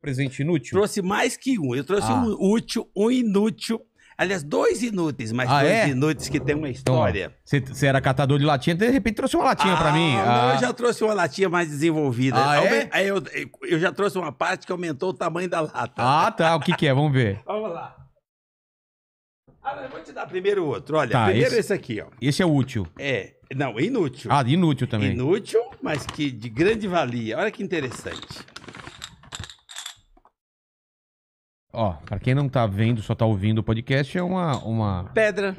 Presente inútil? Trouxe mais que um. Eu trouxe ah. um útil, um inútil. Aliás, dois inúteis, mas ah, dois é? inúteis que tem uma então, história. Você era catador de latinha, de repente trouxe uma latinha ah, para mim. Não, ah. eu já trouxe uma latinha mais desenvolvida. Ah, Aume... é? eu, eu já trouxe uma parte que aumentou o tamanho da lata. Ah, tá. O que, que é? Vamos ver. Vamos lá. Ah, eu vou te dar primeiro outro. Olha, tá, primeiro esse, esse aqui, ó. Esse é útil. É. Não, inútil. Ah, inútil também. Inútil, mas que de grande valia. Olha que interessante. Ó, pra quem não tá vendo, só tá ouvindo o podcast, é uma. uma... Pedra.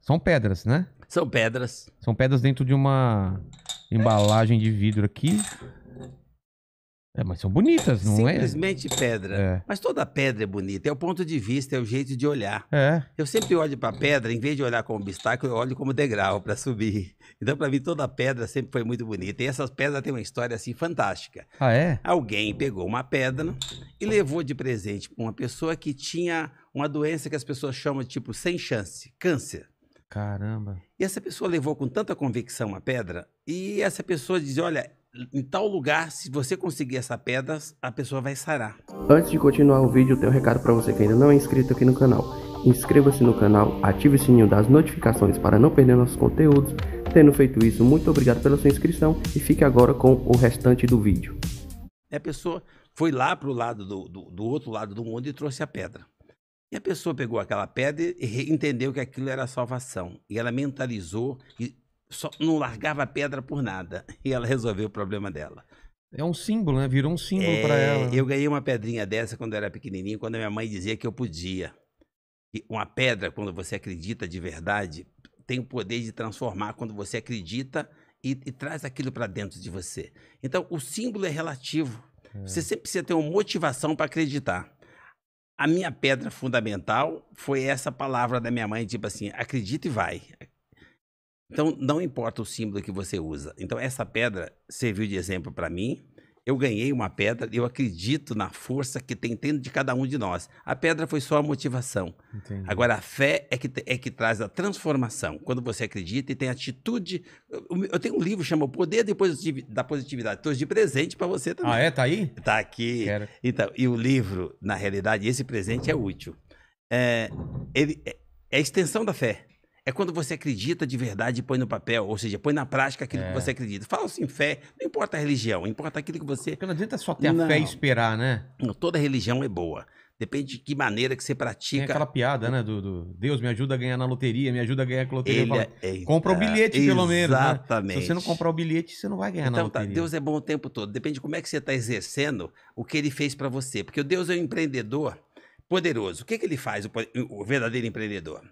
São pedras, né? São pedras. São pedras dentro de uma embalagem de vidro aqui. É, mas são bonitas, não Simplesmente é? Simplesmente pedra. É. Mas toda pedra é bonita. É o ponto de vista, é o jeito de olhar. É. Eu sempre olho para pedra, em vez de olhar como obstáculo, eu olho como degrau para subir. Então, para mim, toda pedra sempre foi muito bonita. E essas pedras têm uma história assim fantástica. Ah, é? Alguém pegou uma pedra e levou de presente para uma pessoa que tinha uma doença que as pessoas chamam de tipo sem chance câncer. Caramba. E essa pessoa levou com tanta convicção a pedra, e essa pessoa diz: Olha, em tal lugar, se você conseguir essa pedra, a pessoa vai sarar. Antes de continuar o vídeo, eu tenho um recado para você que ainda não é inscrito aqui no canal. Inscreva-se no canal, ative o sininho das notificações para não perder nossos conteúdos. Tendo feito isso, muito obrigado pela sua inscrição e fique agora com o restante do vídeo. A pessoa foi lá para o lado do, do, do outro lado do mundo e trouxe a pedra. E a pessoa pegou aquela pedra e entendeu que aquilo era salvação. E ela mentalizou e só, não largava pedra por nada. E ela resolveu o problema dela. É um símbolo, né? Virou um símbolo é, para ela. Né? Eu ganhei uma pedrinha dessa quando eu era pequenininho, quando minha mãe dizia que eu podia. E uma pedra, quando você acredita de verdade, tem o poder de transformar quando você acredita e, e traz aquilo para dentro de você. Então, o símbolo é relativo. É. Você sempre precisa ter uma motivação para acreditar. A minha pedra fundamental foi essa palavra da minha mãe, tipo assim, acredita e vai, então, não importa o símbolo que você usa. Então, essa pedra serviu de exemplo para mim. Eu ganhei uma pedra, eu acredito na força que tem dentro de cada um de nós. A pedra foi só a motivação. Entendi. Agora, a fé é que, é que traz a transformação. Quando você acredita e tem atitude. Eu, eu tenho um livro chamado Poder da Positividade. Estou de presente para você também. Ah, é? Tá aí? Tá aqui. Quero. Então, e o livro, na realidade, esse presente é útil. É, ele, é, é a extensão da fé é quando você acredita de verdade e põe no papel, ou seja, põe na prática aquilo é. que você acredita. Fala assim, fé, não importa a religião, importa aquilo que você. Porque não adianta só ter não. a fé e esperar, né? Não, toda religião é boa. Depende de que maneira que você pratica. Tem aquela piada, né? Do, do, Deus me ajuda a ganhar na loteria, me ajuda a ganhar com a loteria. Ele, falo, é, é, compra o bilhete, pelo menos. Exatamente. Né? Se você não comprar o bilhete, você não vai ganhar então, na tá, loteria. Tá, Deus é bom o tempo todo. Depende de como é que você está exercendo o que ele fez para você. Porque o Deus é um empreendedor poderoso. O que, que ele faz, o, o verdadeiro empreendedor?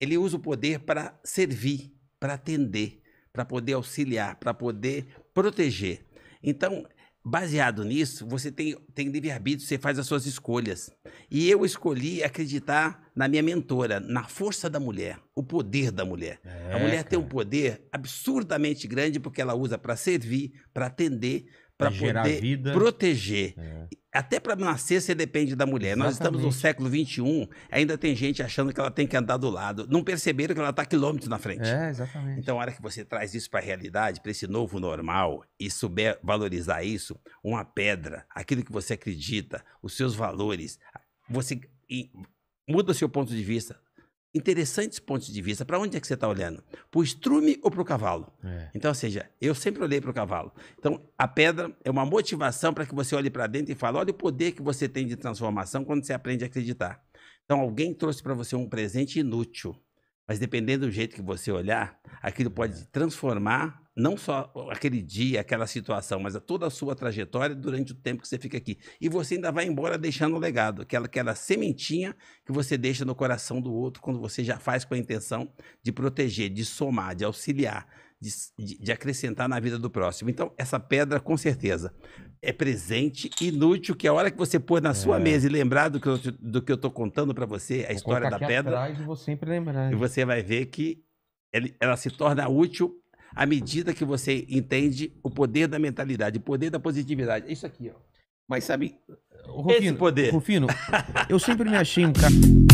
Ele usa o poder para servir, para atender, para poder auxiliar, para poder proteger. Então, baseado nisso, você tem, tem livre-arbítrio, você faz as suas escolhas. E eu escolhi acreditar na minha mentora, na força da mulher, o poder da mulher. É, a mulher cara. tem um poder absurdamente grande porque ela usa para servir, para atender, para poder vida. proteger. É até para nascer você depende da mulher. Exatamente. Nós estamos no século XXI, ainda tem gente achando que ela tem que andar do lado. Não perceberam que ela está quilômetros na frente. É, exatamente. Então, a hora que você traz isso para a realidade, para esse novo normal, e souber valorizar isso, uma pedra, aquilo que você acredita, os seus valores, você muda o seu ponto de vista, interessantes pontos de vista. Para onde é que você está olhando? Para o estrume ou para o cavalo? É. Então, ou seja, eu sempre olhei para o cavalo. Então, a pedra é uma motivação para que você olhe para dentro e fale: olha o poder que você tem de transformação quando você aprende a acreditar. Então, alguém trouxe para você um presente inútil. Mas dependendo do jeito que você olhar, aquilo pode é. transformar não só aquele dia, aquela situação, mas a toda a sua trajetória durante o tempo que você fica aqui. E você ainda vai embora deixando o legado, aquela, aquela sementinha que você deixa no coração do outro quando você já faz com a intenção de proteger, de somar, de auxiliar, de, de, acrescentar na vida do próximo. Então, essa pedra, com certeza, é presente, inútil, que a hora que você pôr na sua é. mesa e lembrar do que eu, do que eu tô contando para você, a Vou história da pedra. Atrás, vou sempre lembrar. E você vai ver que ela se torna útil à medida que você entende o poder da mentalidade, o poder da positividade. É isso aqui, ó. Mas sabe, Rufino, Esse poder. Rufino, eu sempre me achei um cara.